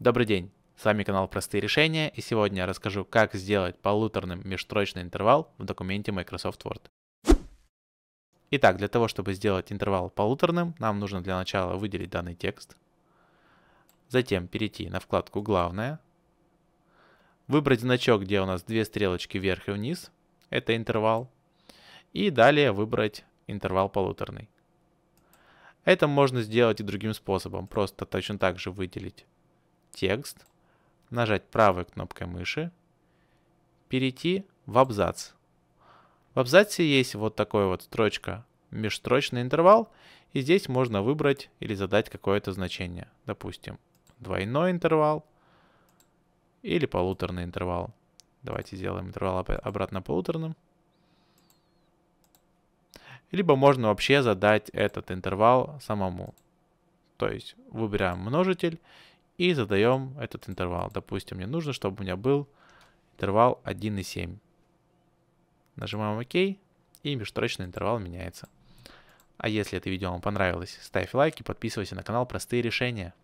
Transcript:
Добрый день, с вами канал Простые решения и сегодня я расскажу, как сделать полуторным межстрочный интервал в документе Microsoft Word. Итак, для того, чтобы сделать интервал полуторным, нам нужно для начала выделить данный текст, затем перейти на вкладку «Главное», выбрать значок, где у нас две стрелочки вверх и вниз, это интервал, и далее выбрать интервал полуторный. Это можно сделать и другим способом, просто точно так же выделить текст, нажать правой кнопкой мыши, перейти в абзац. В абзаце есть вот такой вот строчка межстрочный интервал, и здесь можно выбрать или задать какое-то значение. Допустим, двойной интервал или полуторный интервал. Давайте сделаем интервал обратно полуторным. Либо можно вообще задать этот интервал самому. То есть выбираем множитель и задаем этот интервал. Допустим, мне нужно, чтобы у меня был интервал 1,7. Нажимаем ОК, и межстрочный интервал меняется. А если это видео вам понравилось, ставь лайк и подписывайся на канал «Простые решения».